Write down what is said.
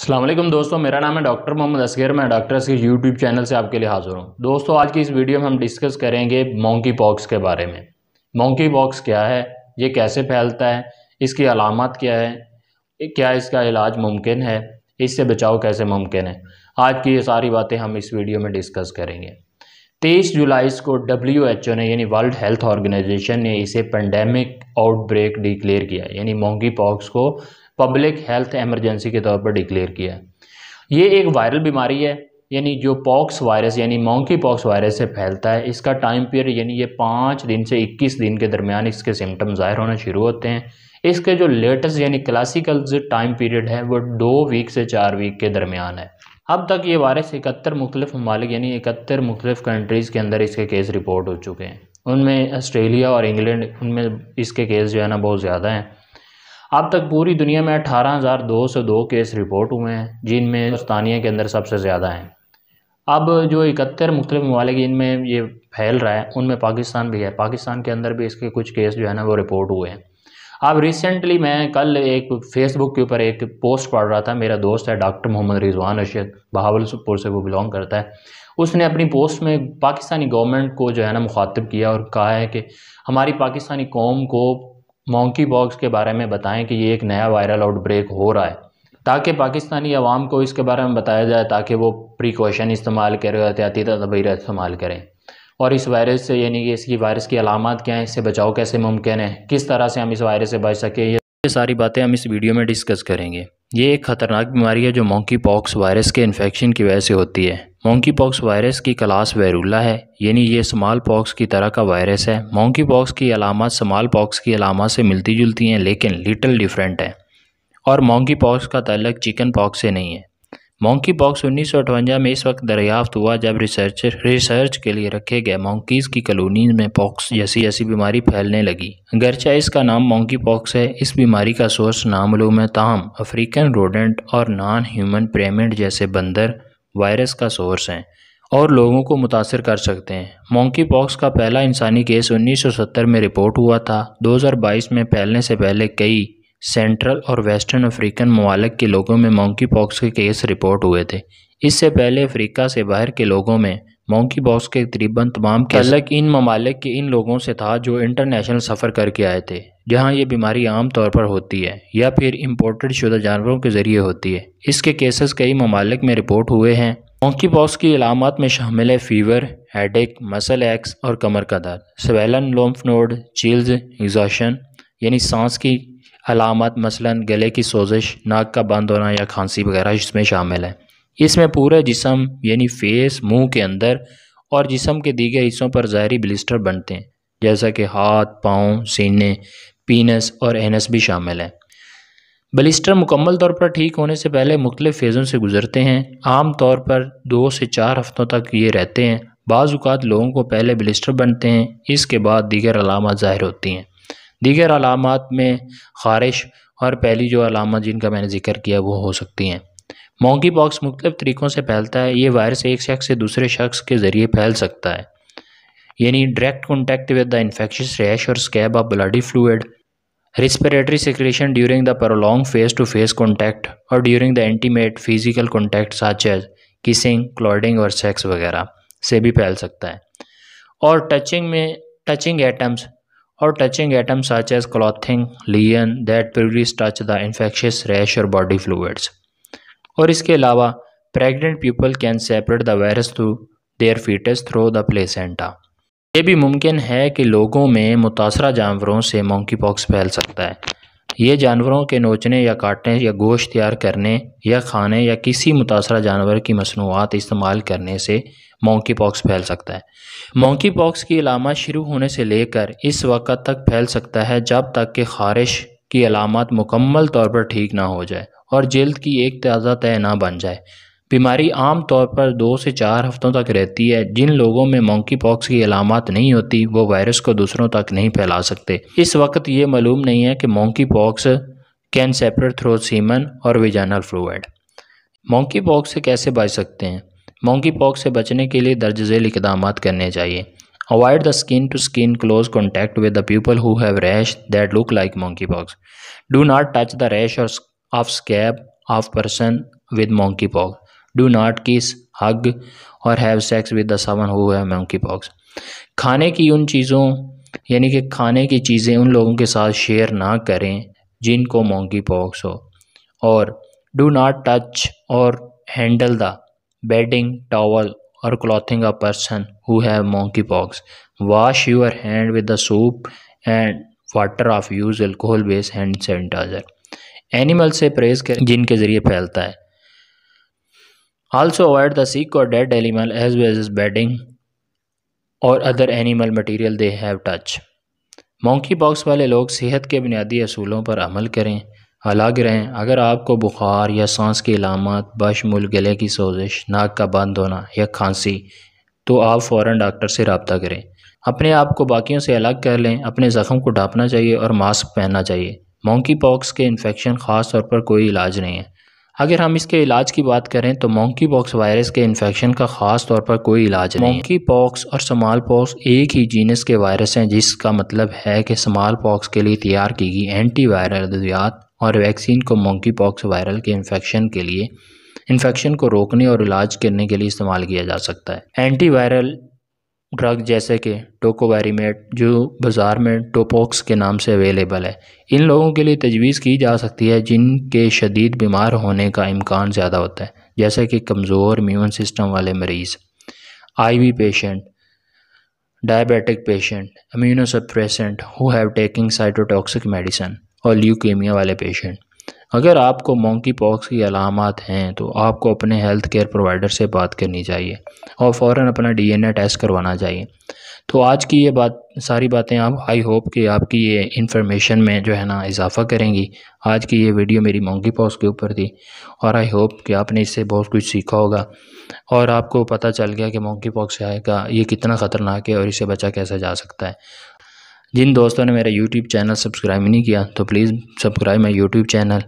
अल्लाम दोस्तों मेरा नाम है डॉक्टर मोहम्मद असगर मैं डॉक्टर असगर यूट्यूब चैनल से आपके लिए हाजिर हूँ दोस्तों आज की इस वीडियो में हम डिस्कस करेंगे मोंकी पॉक्स के बारे में मोंकी पॉक्स क्या है ये कैसे फैलता है इसकी अलामत क्या है क्या इसका इलाज मुमकिन है इससे बचाव कैसे मुमकिन है आज की ये सारी बातें हम इस वीडियो में डिस्कस करेंगे तेईस जुलाई को डब्ल्यू एच ओ ने यानी वर्ल्ड हेल्थ ऑर्गेनाइजेशन ने इसे पेंडेमिक आउटब्रेक डिक्लेयर किया यानी मोंकी पॉक्स को पब्लिक हेल्थ एमरजेंसी के तौर पर डिक्लेयर किया ये एक वायरल बीमारी है यानी जो पॉक्स वायरस यानी मोंकी पॉक्स वायरस से फैलता है इसका टाइम पीरियड यानी ये पाँच दिन से इक्कीस दिन के दरमियान इसके सिम्टम ज़ाहिर होना शुरू होते हैं इसके जो लेटेस्ट यानी क्लासिकल जो टाइम पीरियड है वो दो वीक से चार वीक के दरमियान है अब तक ये वायरस इकहत्तर मुख्तफ ममालिक यानी इकहत्तर मुख्तफ कंट्रीज़ के अंदर इसके केस रिपोर्ट हो चुके हैं उनमें ऑस्ट्रेलिया और इंग्लैंड उनमें इसके केस जो है ना बहुत ज़्यादा हैं अब तक पूरी दुनिया में 18,202 केस रिपोर्ट हुए हैं जिनमें हिंदुस्तानिया के अंदर सबसे ज़्यादा हैं अब जो इकहत्तर मुख्तलिफ ममालिक जिनमें ये फैल रहा है उनमें पाकिस्तान भी है पाकिस्तान के अंदर भी इसके कुछ केस जो है ना वो रिपोर्ट हुए हैं अब रिसेंटली मैं कल एक फेसबुक के ऊपर एक पोस्ट पढ़ रहा था मेरा दोस्त है डॉक्टर मोहम्मद रिजवान अर्शद बहावलपुर से वो बिलोंग करता है उसने अपनी पोस्ट में पाकिस्तानी गवर्नमेंट को जो है ना मुखातब किया और कहा है कि हमारी पाकिस्तानी कौम को मॉन्की बॉक्स के बारे में बताएं कि ये एक नया वायरल आउटब्रेक हो रहा है ताकि पाकिस्तानी अवाम को इसके बारे में बताया जाए ताकि वो प्रिकॉशन इस्तेमाल करें एहतियाती तदबीर इस्तेमाल करें और इस वायरस से यानी कि इसकी वायरस की अलामत क्या हैं इससे बचाव कैसे मुमकिन है किस तरह से हम इस वायरस से बच सकें ये सारी बातें हम इस वीडियो में डिस्कस करेंगे ये एक खतरनाक बीमारी है जो मोंकी पॉक्स वायरस के इन्फेक्शन की वजह से होती है मोंकी पॉक्स वायरस की क्लास वैरूला है यानी ये स्मॉल पॉक्स की तरह का वायरस है मोंकी पॉक्स की अलामत स्मॉल पॉक्स की अलामत से मिलती जुलती हैं लेकिन लिटल डिफरेंट हैं और मोंकी पॉक्स का तल्लक चिकन पॉक्स से नहीं है मोंकी पॉक्स उन्नीस में इस वक्त दरियाफ्त हुआ जब रिसर्चर रिसर्च के लिए रखे गए मोंकीज़ की कलोनी में पॉक्स जैसी ऐसी बीमारी फैलने लगी गरचा इसका नाम मोंकी पॉक्स है इस बीमारी का सोर्स नामलूम है ताहम अफ्रीकन रोडेंट और नॉन ह्यूमन प्रेमेंट जैसे बंदर वायरस का सोर्स हैं और लोगों को मुतासर कर सकते हैं मोंकी पॉक्स का पहला इंसानी केस 1970 में रिपोर्ट हुआ था 2022 में फैलने से पहले कई सेंट्रल और वेस्टर्न अफ्रीकन ममालक के लोगों में मोंकी पॉक्स के केस रिपोर्ट हुए थे इससे पहले अफ्रीका से बाहर के लोगों में मोंकी पॉक्स के तकरीबन तमाम अलग इन ममालक के इन लोगों से था जो इंटरनेशनल सफ़र करके आए थे जहाँ ये बीमारी आम तौर पर होती है या फिर इम्पोर्टेड शुदा जानवरों के ज़रिए होती है इसके केसेस कई ममालक में रिपोर्ट हुए हैं मोंकी पॉक्स की अलामत में शामिल है फीवर हेडेक मसल एक्स और कमर का दर्द सवेलन लोम्फ नोड चील्स एग्जॉशन यानी सांस की अलामत मसलन गले की सोजिश नाक का बंद होना या खांसी वगैरह इसमें शामिल है इसमें पूरे जिसम यानी फेस मुंह के अंदर और जिसम के दीगर हिस्सों पर ज़ाहरी ब्लिस्टर बनते हैं जैसा कि हाथ पाँव सीने पीनस और एनस भी शामिल हैं बलिस्टर मुकम्मल तौर पर ठीक होने से पहले मुख्तलिफ़ फेज़ों से गुजरते हैं आम तौर पर दो से चार हफ्तों तक ये रहते हैं बाज़ात लोगों को पहले बलिस्टर बनते हैं इसके बाद दीगर अलामत ज़ाहिर होती हैं दीगर अलामत में ख़ारिश और पहली जो अलामत जिनका मैंने जिक्र किया वो हो सकती हैं मोंकी पॉक्स मुख्तलिफ तरीक़ों से फैलता है ये वायरस एक शख्स से दूसरे शख्स के ज़रिए फैल सकता है यानी direct contact with the infectious rash और scab of bloody fluid respiratory secretion during the prolong face to face contact और during the intimate physical contact contact as kissing kissing, और सेक्स वगैरह से भी फैल सकता है और टचिंग में टचिंग एटम्स और touching item such as clothing linen that previously touch the infectious rash और बॉडी फ्लूड्स और इसके अलावा pregnant people can separate the virus through their fetus through the placenta ये भी मुमकिन है कि लोगों में मुतासरा जानवरों से मंकी पॉक्स फैल सकता है ये जानवरों के नोचने या काटने या गोश्त तैयार करने या खाने या किसी मुतासर जानवर की मसनूआत इस्तेमाल करने से मोंकी पॉक्स फैल सकता है मोंकी पॉक्स की अलामत शुरू होने से लेकर इस वक्त तक फैल सकता है जब तक कि खारिश की अलामत मुकम्मल तौर पर ठीक ना हो जाए और जल्द की एक ताज़ा तय ना बन जाए बीमारी आम तौर पर दो से चार हफ्तों तक रहती है जिन लोगों में मंकी पॉक्स की अलामत नहीं होती वो वायरस को दूसरों तक नहीं फैला सकते इस वक्त ये मालूम नहीं है कि monkeypox can separate through semen और विजानल फ्लूड मंकी पॉक्स से कैसे बच सकते हैं मंकी पॉक्स से बचने के लिए दर्ज झेल इकदाम करने चाहिए avoid skin to skin close contact with the people who have rash have look like look pox do not touch the the और of of of person with monkeypox do not kiss hug और have sex with the सवन who है monkeypox खाने की उन चीज़ों यानी कि खाने की चीज़ें उन लोगों के साथ शेयर ना करें जिनको मोंकी पॉक्स हो और डू नॉट टच और हैंडल द बेडिंग टॉवल और clothing a person who have monkeypox wash your hand with the soap and water of use alcohol based hand sanitiser animal से प्रेस करें जिनके ज़रिए फैलता है Also avoid the sick or dead animal as well as bedding और other animal material they have touch monkeypox वाले लोग सेहत के बुनियादी असूलों पर अमल करें अलग रहें अगर आपको बुखार या सांस की अलामत बशमुल गले की सोजिश नाक का बंद होना या खांसी तो आप फ़ौर डॉक्टर से रबता करें अपने आप को बाकियों से अलग कर लें अपने ज़ख़म को ढाँपना चाहिए और मास्क पहनना चाहिए मोंकी पॉक्स के इन्फेक्शन ख़ास तौर पर कोई इलाज नहीं है अगर हम इसके इलाज की बात करें तो मोंकी पॉक्स वायरस के इन्फेक्शन का ख़ास तौर पर कोई इलाज नहीं मोंकी पॉक्स और समाल पॉक्स एक ही जीनस के वायरस हैं जिसका मतलब है कि समाल पॉक्स के लिए तैयार की गई एंटी वायरल अद्वियात और वैक्सीन को मोंकी पॉक्स वायरल के इन्फेक्शन के लिए इन्फेक्शन को रोकने और इलाज करने के लिए इस्तेमाल किया जा सकता है एंटी वायरल ड्रग जैसे कि टोकोवैरीमेट जो बाज़ार में टोपोक्स के नाम से अवेलेबल है इन लोगों के लिए तजवीज़ की जा सकती है जिनके शदीद बीमार होने का इम्कान ज़्यादा होता है जैसे कि कमज़ोर इम्यून सिस्टम वाले मरीज़ IV patient diabetic patient immunosuppressant who have taking cytotoxic medicine और ल्यूकेमिया वाले पेशेंट अगर आपको मोंकी पॉक्स की अलामत हैं तो आपको अपने हेल्थ केयर प्रोवाइडर से बात करनी चाहिए और फ़ौर अपना डीएनए टेस्ट करवाना चाहिए तो आज की ये बात सारी बातें आप आई होप कि आपकी ये इन्फॉर्मेशन में जो है ना इजाफ़ा करेंगी आज की ये वीडियो मेरी मोंकी पॉक्स के ऊपर थी और आई होप कि आपने इससे बहुत कुछ सीखा होगा और आपको पता चल गया कि मोंकी पॉक्स है का ये कितना ख़तरनाक है और इससे बचा कैसे जा सकता है जिन दोस्तों ने मेरा यूट्यूब चैनल सब्सक्राइब नहीं किया तो please subscribe my YouTube channel